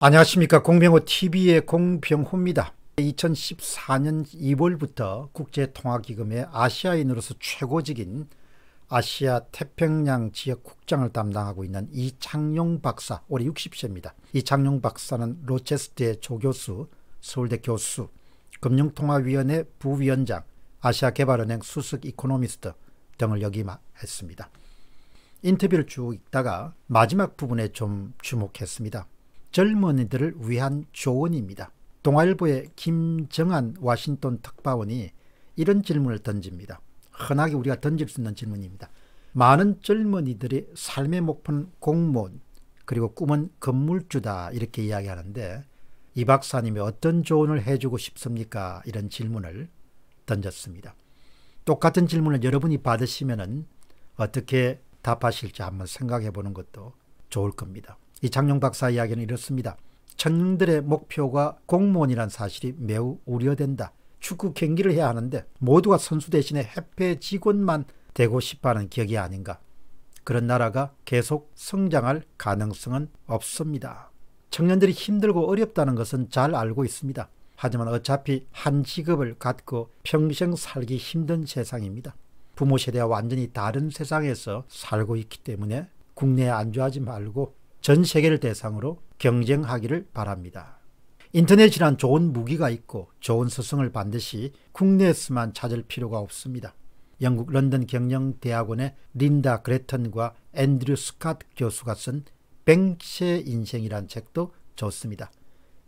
안녕하십니까 공병호TV의 공병호입니다. 2014년 2월부터 국제통화기금의 아시아인으로서 최고직인 아시아 태평양 지역 국장을 담당하고 있는 이창용 박사 올해 60세입니다. 이창용 박사는 로체스터의 조교수, 서울대 교수, 금융통화위원회 부위원장, 아시아개발은행 수석 이코노미스트 등을 역임했습니다. 인터뷰를 쭉 읽다가 마지막 부분에 좀 주목했습니다. 젊은이들을 위한 조언입니다. 동아일보의 김정한 워싱턴 특파원이 이런 질문을 던집니다. 흔하게 우리가 던질 수 있는 질문입니다. 많은 젊은이들이 삶의 목표는 공무원 그리고 꿈은 건물주다 이렇게 이야기하는데 이 박사님이 어떤 조언을 해주고 싶습니까? 이런 질문을 던졌습니다. 똑같은 질문을 여러분이 받으시면 어떻게 답하실지 한번 생각해 보는 것도 좋을 겁니다. 이 장룡 박사 이야기는 이렇습니다. 청년들의 목표가 공무원이란 사실이 매우 우려된다. 축구 경기를 해야 하는데 모두가 선수 대신에 해패 직원만 되고 싶어하는 기억이 아닌가. 그런 나라가 계속 성장할 가능성은 없습니다. 청년들이 힘들고 어렵다는 것은 잘 알고 있습니다. 하지만 어차피 한 직업을 갖고 평생 살기 힘든 세상입니다. 부모 세대와 완전히 다른 세상에서 살고 있기 때문에 국내에 안주하지 말고 전 세계를 대상으로 경쟁하기를 바랍니다. 인터넷이란 좋은 무기가 있고 좋은 스승을 반드시 국내에서만 찾을 필요가 없습니다. 영국 런던 경영대학원의 린다 그레턴과 앤드류 스캇 교수가 쓴 100세 인생이란 책도 좋습니다.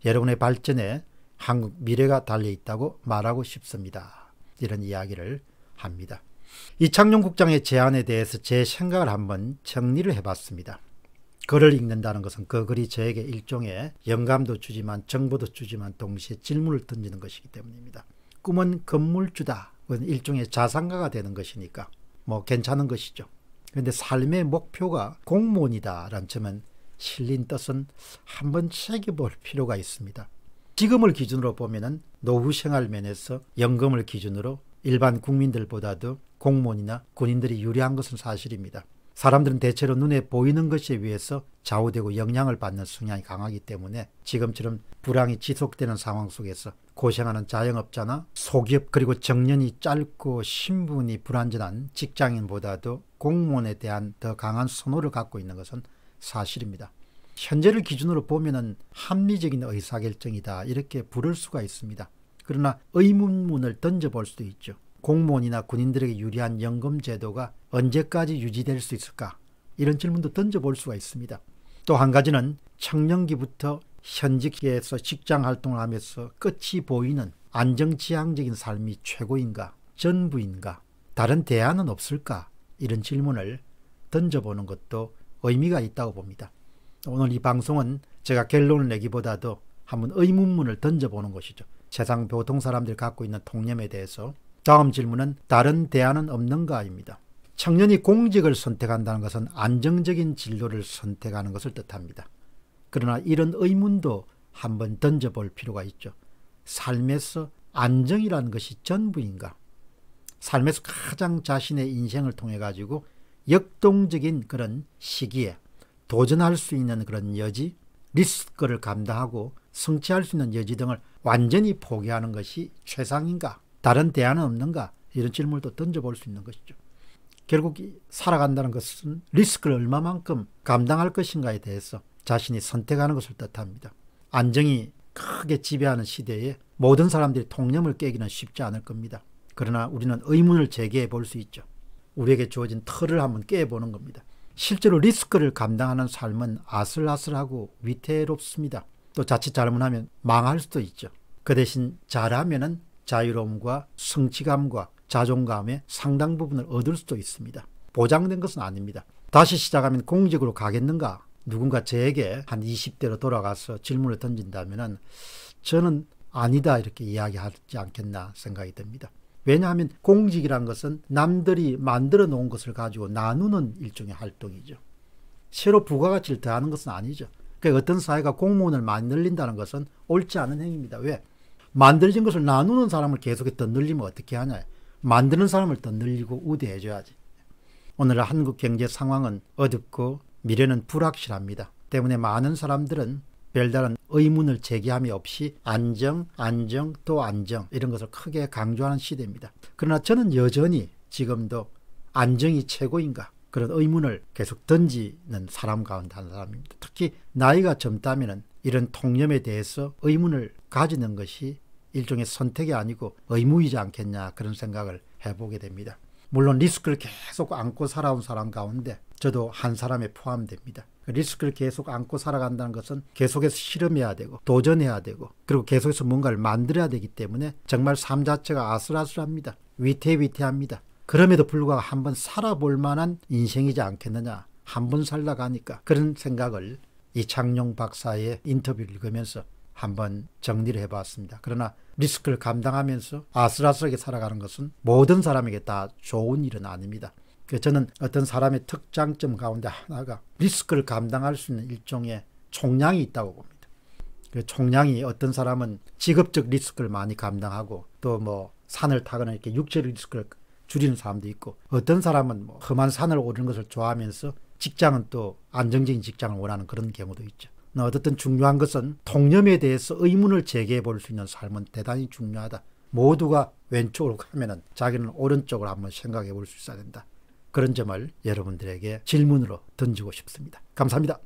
여러분의 발전에 한국 미래가 달려있다고 말하고 싶습니다. 이런 이야기를 합니다. 이창용 국장의 제안에 대해서 제 생각을 한번 정리를 해봤습니다. 글을 읽는다는 것은 그 글이 저에게 일종의 영감도 주지만 정보도 주지만 동시에 질문을 던지는 것이기 때문입니다. 꿈은 건물주다. 그건 일종의 자산가가 되는 것이니까 뭐 괜찮은 것이죠. 그런데 삶의 목표가 공무원이다라는 점은 실린 뜻은 한번 새겨볼 필요가 있습니다. 지금을 기준으로 보면 노후 생활 면에서 연금을 기준으로 일반 국민들보다도 공무원이나 군인들이 유리한 것은 사실입니다. 사람들은 대체로 눈에 보이는 것에 비해서 좌우되고 영향을 받는 성향이 강하기 때문에 지금처럼 불황이 지속되는 상황 속에서 고생하는 자영업자나 소기업 그리고 정년이 짧고 신분이 불안전한 직장인보다도 공무원에 대한 더 강한 선호를 갖고 있는 것은 사실입니다. 현재를 기준으로 보면은 합리적인 의사결정이다 이렇게 부를 수가 있습니다. 그러나 의문문을 던져볼 수도 있죠. 공무원이나 군인들에게 유리한 연금 제도가 언제까지 유지될 수 있을까? 이런 질문도 던져볼 수가 있습니다. 또 한 가지는 청년기부터 현직에서 직장 활동을 하면서 끝이 보이는 안정지향적인 삶이 최고인가? 전부인가? 다른 대안은 없을까? 이런 질문을 던져보는 것도 의미가 있다고 봅니다. 오늘 이 방송은 제가 결론을 내기보다도 한번 의문문을 던져보는 것이죠. 세상 보통 사람들이 갖고 있는 통념에 대해서 다음 질문은 다른 대안은 없는가입니다. 청년이 공직을 선택한다는 것은 안정적인 진로를 선택하는 것을 뜻합니다. 그러나 이런 의문도 한번 던져볼 필요가 있죠. 삶에서 안정이라는 것이 전부인가? 삶에서 가장 자신의 인생을 통해 가지고 역동적인 그런 시기에 도전할 수 있는 그런 여지, 리스크를 감당하고 성취할 수 있는 여지 등을 완전히 포기하는 것이 최상인가? 다른 대안은 없는가? 이런 질문도 던져볼 수 있는 것이죠. 결국 살아간다는 것은 리스크를 얼마만큼 감당할 것인가에 대해서 자신이 선택하는 것을 뜻합니다. 안정이 크게 지배하는 시대에 모든 사람들이 통념을 깨기는 쉽지 않을 겁니다. 그러나 우리는 의문을 제기해 볼 수 있죠. 우리에게 주어진 틀을 한번 깨보는 겁니다. 실제로 리스크를 감당하는 삶은 아슬아슬하고 위태롭습니다. 또 자칫 잘못하면 망할 수도 있죠. 그 대신 잘하면 자유로움과 성취감과 자존감의 상당 부분을 얻을 수도 있습니다. 보장된 것은 아닙니다. 다시 시작하면 공직으로 가겠는가? 누군가 저에게 한 20대로 돌아가서 질문을 던진다면 저는 아니다 이렇게 이야기하지 않겠나 생각이 듭니다. 왜냐하면 공직이란 것은 남들이 만들어 놓은 것을 가지고 나누는 일종의 활동이죠. 새로 부가가치를 더하는 것은 아니죠. 그러니까 어떤 사회가 공무원을 많이 늘린다는 것은 옳지 않은 행위입니다. 왜? 만들어진 것을 나누는 사람을 계속해 더늘리면 어떻게 하냐. 만드는 사람을 더늘리고 우대해줘야지. 오늘날 한국 경제 상황은 어둡고 미래는 불확실합니다. 때문에 많은 사람들은 별다른 의문을 제기함이 없이 안정, 안정, 또 안정 이런 것을 크게 강조하는 시대입니다. 그러나 저는 여전히 지금도 안정이 최고인가 그런 의문을 계속 던지는 사람 가운데 한 사람입니다. 특히 나이가 젊다면 이런 통념에 대해서 의문을 가지는 것이 일종의 선택이 아니고 의무이지 않겠냐 그런 생각을 해보게 됩니다. 물론 리스크를 계속 안고 살아온 사람 가운데 저도 한 사람에 포함됩니다. 그 리스크를 계속 안고 살아간다는 것은 계속해서 실험해야 되고 도전해야 되고 그리고 계속해서 뭔가를 만들어야 되기 때문에 정말 삶 자체가 아슬아슬합니다. 위태위태합니다. 그럼에도 불구하고 한번 살아볼 만한 인생이지 않겠느냐. 한번 살다가니까 그런 생각을 이창용 박사의 인터뷰를 읽으면서 한번 정리를 해봤습니다. 그러나 리스크를 감당하면서 아슬아슬하게 살아가는 것은 모든 사람에게 다 좋은 일은 아닙니다. 그 저는 어떤 사람의 특장점 가운데 하나가 리스크를 감당할 수 있는 일종의 총량이 있다고 봅니다. 그 총량이 어떤 사람은 직업적 리스크를 많이 감당하고 또 뭐 산을 타거나 이렇게 육체적 리스크를 줄이는 사람도 있고 어떤 사람은 뭐 험한 산을 오르는 것을 좋아하면서 직장은 또 안정적인 직장을 원하는 그런 경우도 있죠. 어쨌든 중요한 것은 통념에 대해서 의문을 제기해 볼 수 있는 삶은 대단히 중요하다. 모두가 왼쪽으로 가면은 자기는 오른쪽을 한번 생각해 볼 수 있어야 된다. 그런 점을 여러분들에게 질문으로 던지고 싶습니다. 감사합니다.